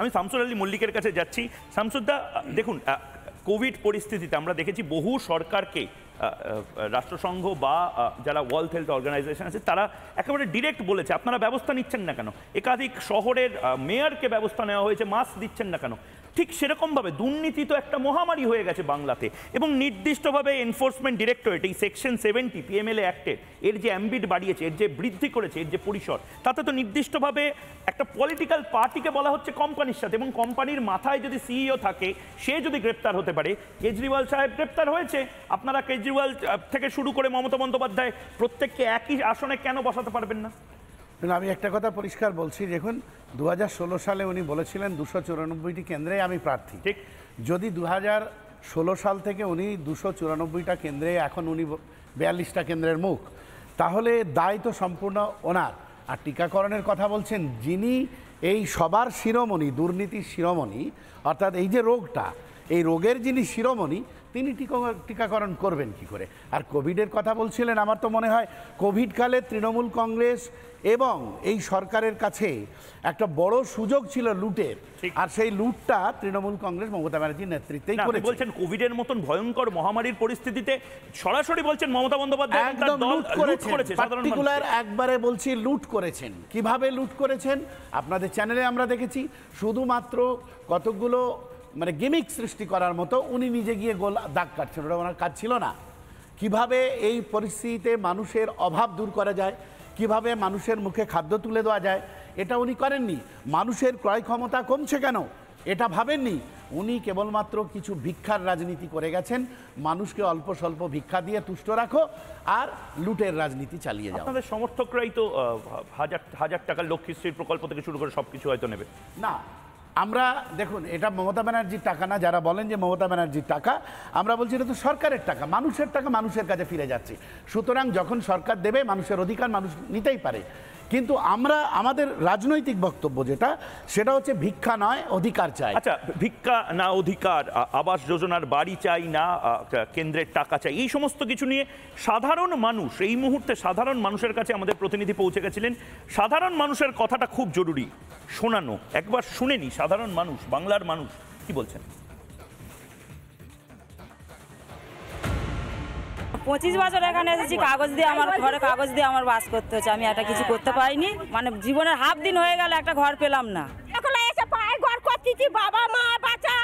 আমি শামসুল আলী মল্লিকের কাছে যাচ্ছি শামসুদ্দা দেখুন কোভিড পরিস্থিতিতে আমরা দেখেছি বহু সরকারকে রাষ্ট্রসংঘ বা যারা ওয়ার্ল্ড হেলথ অর্গানাইজেশন আছে তারা একেবারে ডিরেক্ট বলেছে আপনারা ব্যবস্থা নিচ্ছেন না কেন একাধিক শহরের মেয়রকে ব্যবস্থা নেওয়া হয়েছে মাস্ক দিচ্ছেন না কেন ঠিক সেরকমভাবে দুর্নীতি তো একটা মহামারী হয়ে গেছে বাংলাতে এবং নির্দিষ্টভাবে এনফোর্সমেন্ট ডিরেক্টরেট এই সেকশন সেভেন্টি পিএমএলএ অ্যাক্টের এর যে অ্যাম্বিট বাড়িয়েছে এর যে বৃদ্ধি করেছে এর যে পরিসর তাতে তো নির্দিষ্টভাবে একটা পলিটিক্যাল পার্টিকে বলা হচ্ছে কোম্পানির সাথে এবং কোম্পানির মাথায় যদি সিইও e থাকে সে যদি গ্রেপ্তার হতে পারে কেজরিওয়াল সাহেব গ্রেপ্তার হয়েছে আপনারা কেজরিওয়াল থেকে শুরু করে মমতা বন্দ্যোপাধ্যায় প্রত্যেককে একই আসনে কেন বসাতে পারবেন না আমি একটা কথা পরিষ্কার বলছি দেখুন দু সালে উনি বলেছিলেন দুশো চুরানব্বইটি কেন্দ্রে আমি প্রার্থী ঠিক যদি দু ষোলো সাল থেকে উনি দুশো চুরানব্বইটা কেন্দ্রে এখন উনি বিয়াল্লিশটা কেন্দ্রের মুখ তাহলে দায় তো সম্পূর্ণ ওনার আর টিকাকরণের কথা বলছেন যিনি এই সবার শিরোমণি দুর্নীতির শিরোমণি অর্থাৎ এই যে রোগটা এই রোগের যিনি শিরোমণি তিনি টিকাকরণ করবেন কি করে আর কোভিডের কথা বলছিলেন আমার তো মনে হয় কোভিডকালে তৃণমূল কংগ্রেস এবং এই সরকারের কাছে একটা বড় সুযোগ ছিল লুটের আর সেই লুটটা তৃণমূল কংগ্রেস মমতা ব্যানার্জির নেতৃত্বেই করে বলছেন কোভিডের মতন ভয়ঙ্কর মহামারীর পরিস্থিতিতে সরাসরি বলছেন মমতা বন্দ্যোপাধ্যায় করেছেন একবারে বলছি লুট করেছেন কিভাবে লুট করেছেন আপনাদের চ্যানেলে আমরা দেখেছি শুধুমাত্র কতগুলো মানে গেমিক সৃষ্টি করার মতো উনি নিজে গিয়ে গোল দাগ কাটছেন ওটা ওনার কাজ ছিল না কিভাবে এই পরিস্থিতিতে মানুষের অভাব দূর করা যায় কিভাবে মানুষের মুখে খাদ্য তুলে দেওয়া যায় এটা উনি করেননি মানুষের ক্রয় ক্ষমতা কমছে কেন এটা ভাবেননি উনি কেবলমাত্র কিছু ভিক্ষার রাজনীতি করে গেছেন মানুষকে অল্প স্বল্প ভিক্ষা দিয়ে তুষ্ট রাখো আর লুটের রাজনীতি চালিয়ে যাও আমাদের সমর্থকরাই তো হাজার হাজার টাকার লক্ষ্মীশ্রীর প্রকল্প থেকে শুরু করে সব কিছু হয়তো নেবে না আমরা দেখুন এটা মমতা ব্যানার্জির টাকা না যারা বলেন যে মমতা ব্যানার্জির টাকা আমরা বলছি এটা তো সরকারের টাকা মানুষের টাকা মানুষের কাছে ফিরে যাচ্ছে সুতরাং যখন সরকার দেবে মানুষের অধিকার মানুষ নিতেই পারে কিন্তু আমরা আমাদের রাজনৈতিক বক্তব্য যেটা সেটা হচ্ছে ভিক্ষা নয় অধিকার চাই আচ্ছা ভিক্ষা না অধিকার আবাস যোজনার বাড়ি চাই না কেন্দ্রের টাকা চাই এই সমস্ত কিছু নিয়ে সাধারণ মানুষ এই মুহূর্তে সাধারণ মানুষের কাছে আমাদের প্রতিনিধি পৌঁছে গেছিলেন সাধারণ মানুষের কথাটা খুব জরুরি শোনানো একবার শুনেনি সাধারণ মানুষ বাংলার মানুষ কি বলছেন পঁচিশ বছর এখানে এসেছি কাগজ দিয়ে আমার ঘরে কাগজ দিয়ে আমার বাস করতে হচ্ছে আমি একটা কিছু করতে পারিনি মানে জীবনের হাফ দিন হয়ে গেল একটা ঘর পেলাম না এখন এসে পায়ে ঘর করতেছি বাবা মা বাচ্চা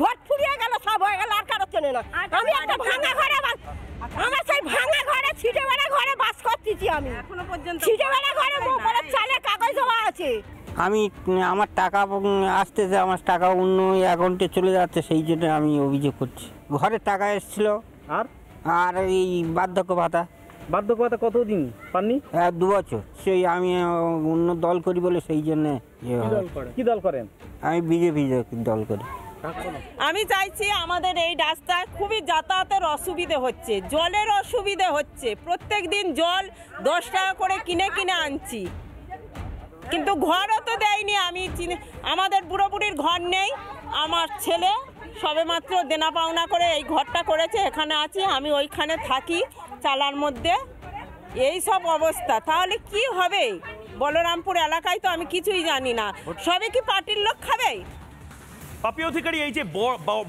ভোট ফুরিয়ে গেল সব হয়ে গেল আর কারো চেনে না আমি একটা ভাঙা ঘরে আমার সেই ভাঙা ঘরে ছিটে বেড়া ঘরে বাস করতেছি আমি এখনো পর্যন্ত ছিটে বেড়া ঘরে মোবাইলের চালে কাগজ দেওয়া আছে আমি আমার টাকা আসতে আমার টাকা অন্য অ্যাকাউন্টে চলে যাচ্ছে সেই জন্য আমি অভিযোগ করছি ঘরে টাকা এসেছিল আর আর এই বার্ধক্য ভাতা বার্ধক্য ভাতা কতদিন পাননি হ্যাঁ দু বছর সেই আমি অন্য দল করি বলে সেই জন্যে ইয়ে কি দল করেন আমি বিজেপি দল করি আমি চাইছি আমাদের এই রাস্তায় খুবই যাতায়াতের অসুবিধে হচ্ছে জলের অসুবিধে হচ্ছে প্রত্যেক দিন জল দশ টাকা করে কিনে কিনে আনছি কিন্তু ঘরও তো দেয়নি আমি আমাদের বুড়ো বুড়ির ঘর নেই আমার ছেলে সবে মাত্র দেনা পাওনা করে এই ঘরটা করেছে এখানে আছি আমি ওইখানে থাকি চালার মধ্যে এই সব অবস্থা তাহলে কি হবে বলরামপুর এলাকায় তো আমি কিছুই জানি না সবে কি পার্টির লোক খাবে পাপি অধিকারী এই যে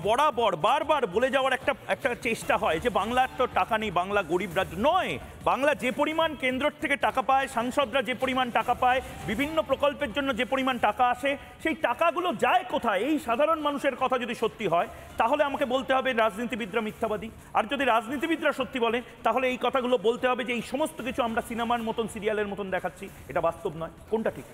বরাবর বারবার বলে যাওয়ার একটা একটা চেষ্টা হয় যে বাংলার তো টাকা নেই বাংলা গরিব রাজ্য নয় বাংলা যে পরিমাণ কেন্দ্র থেকে টাকা পায় সাংসদরা যে পরিমাণ টাকা পায় বিভিন্ন প্রকল্পের জন্য যে পরিমাণ টাকা আসে সেই টাকাগুলো যায় কোথায় এই সাধারণ মানুষের কথা যদি সত্যি হয় তাহলে আমাকে বলতে হবে রাজনীতিবিদরা মিথ্যাবাদী আর যদি রাজনীতিবিদরা সত্যি বলেন তাহলে এই কথাগুলো বলতে হবে যে এই সমস্ত কিছু আমরা সিনেমার মতন সিরিয়ালের মতন দেখাচ্ছি এটা বাস্তব নয় কোনটা ঠিক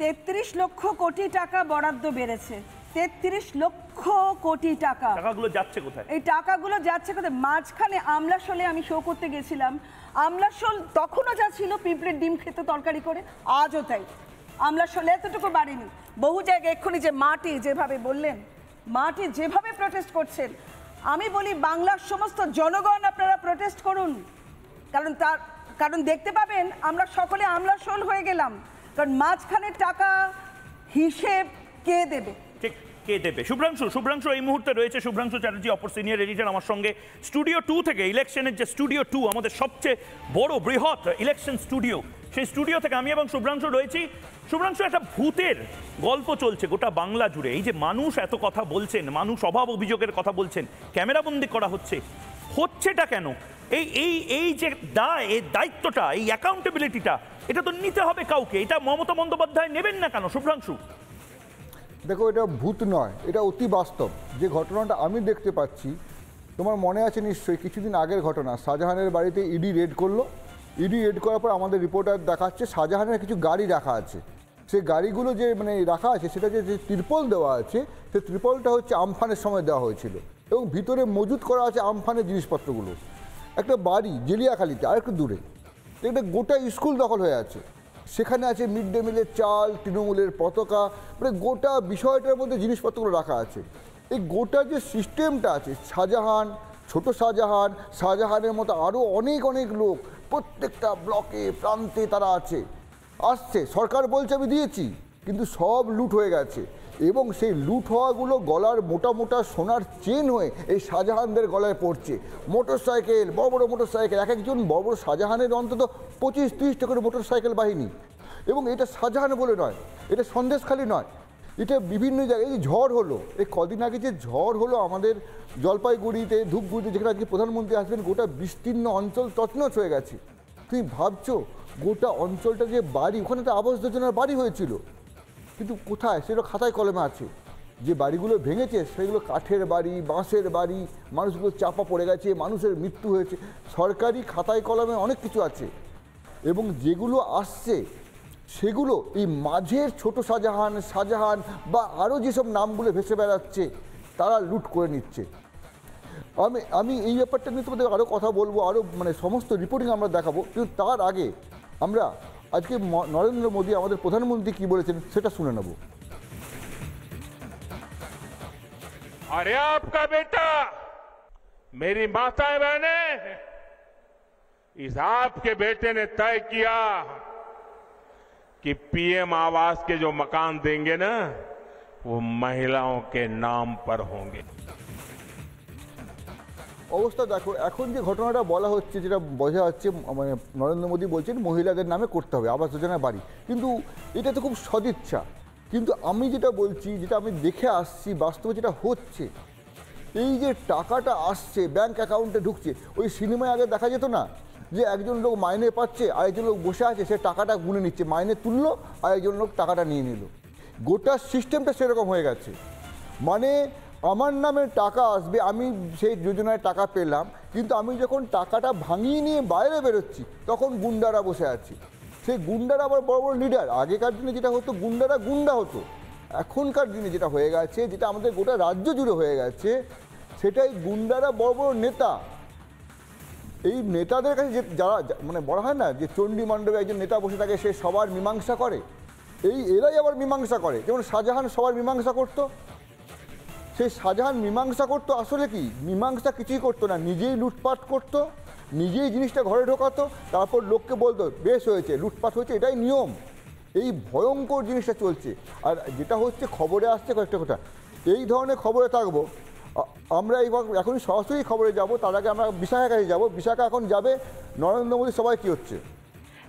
তেত্রিশ লক্ষ কোটি টাকা বরাদ্দ বেড়েছে তেত্রিশ লক্ষ কোটি টাকা টাকাগুলো যাচ্ছে কোথায় এই টাকাগুলো যাচ্ছে কোথায় মাঝখানে আমলাশোলে আমি শো করতে গেছিলাম আমলাশোল তখনও যা ছিল পিঁপড়ের ডিম খেতে তরকারি করে আজও তাই আমলাশোলে এতটুকু বাড়েনি বহু জায়গায় এক্ষুনি যে মাটি যেভাবে বললেন মাটি যেভাবে প্রোটেস্ট করছেন আমি বলি বাংলার সমস্ত জনগণ আপনারা প্রোটেস্ট করুন কারণ তার কারণ দেখতে পাবেন আমরা সকলে আমলাশোল হয়ে গেলাম কারণ মাঝখানে টাকা হিসেব কে দেবে ঠিক কে দেবে শুভ্রাংশু শুভ্রাংশু এই মুহূর্তে রয়েছে শুভ্রাংশু চ্যাটার্জি অপর সিনিয়র এডিটার আমার সঙ্গে স্টুডিও টু থেকে ইলেকশনের যে স্টুডিও টু আমাদের সবচেয়ে বড় বৃহৎ ইলেকশন স্টুডিও সেই স্টুডিও থেকে আমি এবং শুভ্রাংশু রয়েছি শুভ্রাংশু একটা ভূতের গল্প চলছে গোটা বাংলা জুড়ে এই যে মানুষ এত কথা বলছেন মানুষ অভাব অভিযোগের কথা বলছেন ক্যামেরাবন্দি করা হচ্ছে হচ্ছেটা কেন এই এই এই যে দায় এই দায়িত্বটা এই অ্যাকাউন্টেবিলিটিটা এটা তো নিতে হবে কাউকে এটা মমতা বন্দ্যোপাধ্যায় নেবেন না কেন শুভ্রাংশু দেখো এটা ভূত নয় এটা অতি বাস্তব যে ঘটনাটা আমি দেখতে পাচ্ছি তোমার মনে আছে নিশ্চয়ই কিছুদিন আগের ঘটনা শাহজাহানের বাড়িতে ইডি রেড করলো ইডি রেড করার পর আমাদের রিপোর্টার দেখাচ্ছে শাহজাহানের কিছু গাড়ি রাখা আছে সে গাড়িগুলো যে মানে রাখা আছে সেটা যে ত্রিপল দেওয়া আছে সে ত্রিপলটা হচ্ছে আমফানের সময় দেওয়া হয়েছিল এবং ভিতরে মজুত করা আছে আমফানের জিনিসপত্রগুলো একটা বাড়ি জেলিয়াখালিতে আর একটু দূরে একটা গোটা স্কুল দখল হয়ে আছে সেখানে আছে মিড ডে মিলের চাল তৃণমূলের পতাকা মানে গোটা বিষয়টার মধ্যে জিনিসপত্রগুলো রাখা আছে এই গোটা যে সিস্টেমটা আছে শাহজাহান ছোট শাহজাহান শাহজাহানের মতো আরও অনেক অনেক লোক প্রত্যেকটা ব্লকে প্রান্তে তারা আছে আসছে সরকার বলছে আমি দিয়েছি কিন্তু সব লুট হয়ে গেছে এবং সেই লুট হওয়াগুলো গলার মোটা মোটা সোনার চেন হয়ে এই শাহজাহানদের গলায় পড়ছে মোটর সাইকেল বড় বড় মোটর সাইকেল এক একজন বড় বড় শাহজাহানের অন্তত পঁচিশ তিরিশটা করে মোটর সাইকেল বাহিনী এবং এটা শাহজাহান বলে নয় এটা সন্দেশখালি নয় এটা বিভিন্ন জায়গায় যে ঝড় হলো এই কদিন আগে যে ঝড় হলো আমাদের জলপাইগুড়িতে ধূপগুড়িতে যেখানে আজকে প্রধানমন্ত্রী আসবেন গোটা বিস্তীর্ণ অঞ্চল তছনছ হয়ে গেছে তুমি ভাবছো গোটা অঞ্চলটা যে বাড়ি ওখানে একটা আবাস যোজনার বাড়ি হয়েছিল কিন্তু কোথায় সেটা খাতায় কলমে আছে যে বাড়িগুলো ভেঙেছে সেগুলো কাঠের বাড়ি বাঁশের বাড়ি মানুষগুলো চাপা পড়ে গেছে মানুষের মৃত্যু হয়েছে সরকারি খাতায় কলমে অনেক কিছু আছে এবং যেগুলো আসছে সেগুলো এই মাঝের ছোট শাহজাহান শাহজাহান বা আরও যেসব নামগুলো ভেসে বেড়াচ্ছে তারা লুট করে নিচ্ছে আমি আমি এই ব্যাপারটা নিয়ে তোমাদের আরও কথা বলবো আরও মানে সমস্ত রিপোর্টিং আমরা দেখাবো কিন্তু তার আগে আমরা आज के नरेंद्र मोदी प्रधानमंत्री की बोले से अरे आपका बेटा मेरी माताएं बहने इस आपके बेटे ने तय किया कि पीएम आवास के जो मकान देंगे ना वो महिलाओं के नाम पर होंगे অবস্থা দেখো এখন যে ঘটনাটা বলা হচ্ছে যেটা বোঝা যাচ্ছে মানে নরেন্দ্র মোদী বলছেন মহিলাদের নামে করতে হবে আবাস যোজনা বাড়ি কিন্তু এটা তো খুব সদিচ্ছা কিন্তু আমি যেটা বলছি যেটা আমি দেখে আসছি বাস্তবে যেটা হচ্ছে এই যে টাকাটা আসছে ব্যাংক অ্যাকাউন্টে ঢুকছে ওই সিনেমায় আগে দেখা যেত না যে একজন লোক মাইনে পাচ্ছে আরেকজন লোক বসে আছে সে টাকাটা গুনে নিচ্ছে মাইনে তুললো আর একজন লোক টাকাটা নিয়ে নিল গোটা সিস্টেমটা সেরকম হয়ে গেছে মানে আমার নামে টাকা আসবে আমি সেই যোজনায় টাকা পেলাম কিন্তু আমি যখন টাকাটা ভাঙিয়ে নিয়ে বাইরে বেরোচ্ছি তখন গুন্ডারা বসে আছি সেই গুন্ডারা আবার বড় বড় লিডার আগেকার দিনে যেটা হতো গুন্ডারা গুন্ডা হতো এখনকার দিনে যেটা হয়ে গেছে যেটা আমাদের গোটা রাজ্য জুড়ে হয়ে গেছে সেটাই গুন্ডারা বড় বড় নেতা এই নেতাদের কাছে যে যারা মানে বলা হয় না যে চণ্ডী মণ্ডপে একজন নেতা বসে থাকে সে সবার মীমাংসা করে এই এরাই আবার মীমাংসা করে যেমন শাহজাহান সবার মীমাংসা করতো সেই শাহজাহান মীমাংসা করতো আসলে কি মীমাংসা কিছুই করতো না নিজেই লুটপাট করতো নিজেই জিনিসটা ঘরে ঢোকাতো তারপর লোককে বলতো বেশ হয়েছে লুটপাট হয়েছে এটাই নিয়ম এই ভয়ঙ্কর জিনিসটা চলছে আর যেটা হচ্ছে খবরে আসছে কয়েকটা কথা এই ধরনের খবরে থাকবো আমরা এইভাবে এখনই সরাসরি খবরে যাব তার আগে আমরা বিশাখার কাছে যাবো বিশাখা এখন যাবে নরেন্দ্র মোদী সবাই কী হচ্ছে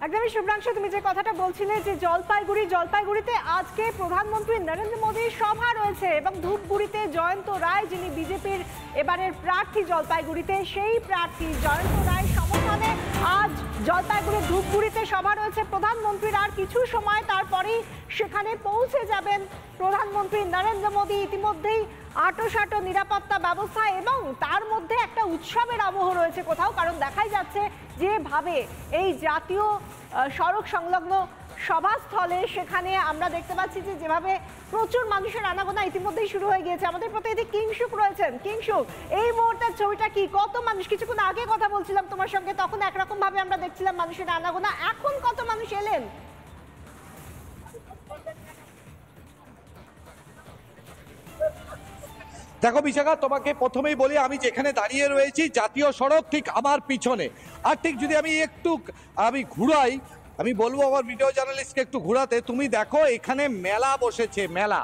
একদমই শুভ্রাংশ তুমি যে কথাটা বলছিলে যে জলপাইগুড়ি জলপাইগুড়িতে আজকে প্রধানমন্ত্রী নরেন্দ্র মোদীর সভা রয়েছে এবং ধূপগুড়িতে জয়ন্ত রায় যিনি বিজেপির এবারের প্রার্থী জলপাইগুড়িতে সেই প্রার্থী জয়ন্ত রায় সমর্থনে আজ জলপাইগুড়ির ধূপগুড়িতে সভা রয়েছে প্রধানমন্ত্রীর আর কিছু সময় তারপরেই সেখানে পৌঁছে যাবেন প্রধানমন্ত্রী নরেন্দ্র মোদী ইতিমধ্যেই আটোসাটো নিরাপত্তা ব্যবস্থা এবং তার মধ্যে একটা উৎসবের আবহ রয়েছে কোথাও কারণ দেখাই যাচ্ছে যেভাবে এই জাতীয় সড়ক সংলগ্ন সভাস্থলে সেখানে আমরা দেখতে পাচ্ছি যে যেভাবে প্রচুর মানুষের আনাগোনা ইতিমধ্যেই শুরু হয়ে গিয়েছে আমাদের প্রতিনিধি কিংশুক রয়েছেন কিংশুক এই মুহূর্তের ছবিটা কি কত মানুষ কিছুক্ষণ আগে কথা বলছিলাম তোমার সঙ্গে তখন একরকম ভাবে আমরা দেখছিলাম মানুষের আনাগোনা এখন কত মানুষ এলেন দেখো বিশাখা তোমাকে প্রথমেই বলি আমি যেখানে দাঁড়িয়ে রয়েছি জাতীয় সড়ক ঠিক আমার পিছনে আর ঠিক যদি আমি একটু আমি ঘুরাই আমি বলবো আমার ভিডিও জার্নালিস্টকে একটু ঘোরাতে তুমি দেখো এখানে মেলা বসেছে মেলা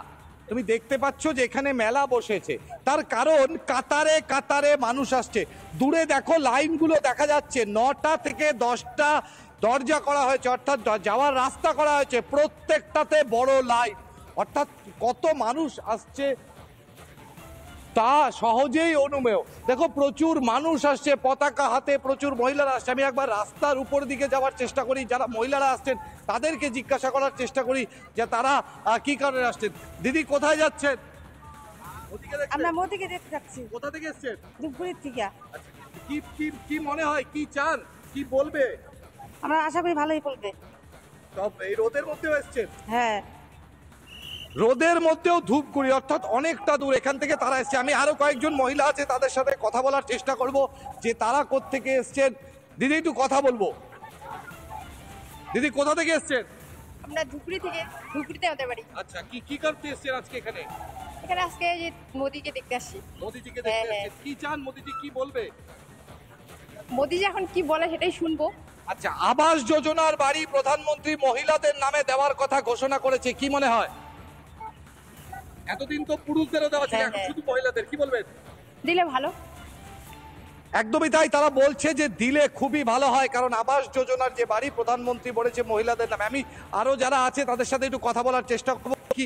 তুমি দেখতে পাচ্ছ যে এখানে মেলা বসেছে তার কারণ কাতারে কাতারে মানুষ আসছে দূরে দেখো লাইনগুলো দেখা যাচ্ছে নটা থেকে দশটা দরজা করা হয়েছে অর্থাৎ যাওয়ার রাস্তা করা হয়েছে প্রত্যেকটাতে বড় লাইন অর্থাৎ কত মানুষ আসছে তা সহজেই অনুমেয় দেখো প্রচুর মানুষ আসছে পতাকা হাতে প্রচুর মহিলারা আসছে আমি একবার রাস্তার উপর দিকে যাওয়ার চেষ্টা করি যারা মহিলারা আসছেন তাদেরকে জিজ্ঞাসা করার চেষ্টা করি যে তারা কি কারণে আসছেন দিদি কোথায় যাচ্ছেন আমরা মোদিকে দেখতে যাচ্ছি কোথা থেকে এসছেন দুপুরের থেকে আচ্ছা, কি কি কি মনে হয় কি চান কি বলবে আমরা আশা করি ভালোই বলবে সব এই রোদের মধ্যে এসেছেন হ্যাঁ রোদের মধ্যেও করি অর্থাৎ অনেকটা দূর এখান থেকে তারা এসছে আমি আরও কয়েকজন মহিলা আছে তাদের সাথে কথা বলার চেষ্টা করব যে তারা থেকে এসছেন দিদি একটু কথা বলবো দিদি কোথা থেকে এসছেন ধুপড়ি থেকে ধুপড়িতে বাড়ি আচ্ছা করতে আজকে এখানে এখানে আজকে দেখতে হ্যাঁ, হ্যাঁ। চান বলবে এখন বলে সেটাই শুনবো আচ্ছা আবাস যোজনার বাড়ি প্রধানমন্ত্রী মহিলাদের নামে দেওয়ার কথা ঘোষণা করেছে কি মনে হয় এতদিন তো পুরুষদেরও দেওয়া ছিল হ্যাঁ, এখন হ্যাঁ। শুধু মহিলাদের কি বলবেন দিলে ভালো একদমই তাই তারা বলছে যে দিলে খুবই ভালো হয় কারণ আবাস যোজনার যে বাড়ি প্রধানমন্ত্রী বলেছে মহিলাদের নামে আমি আরো যারা আছে তাদের সাথে একটু কথা বলার চেষ্টা করবো কি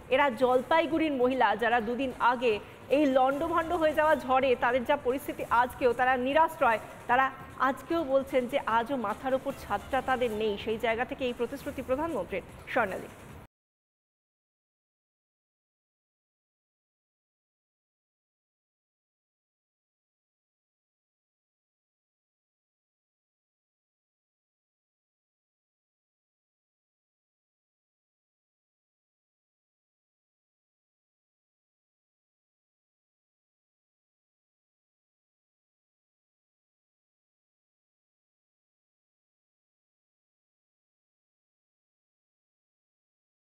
এরা জলপাইগুড়ির মহিলা যারা দুদিন আগে এই লণ্ডভণ্ড হয়ে যাওয়া ঝড়ে তাদের যা পরিস্থিতি আজকেও তারা নিরাশ্রয় তারা আজকেও বলছেন যে আজও মাথার ওপর ছাদটা তাদের নেই সেই জায়গা থেকে এই প্রতিশ্রুতি প্রধানমন্ত্রীর স্বর্ণালী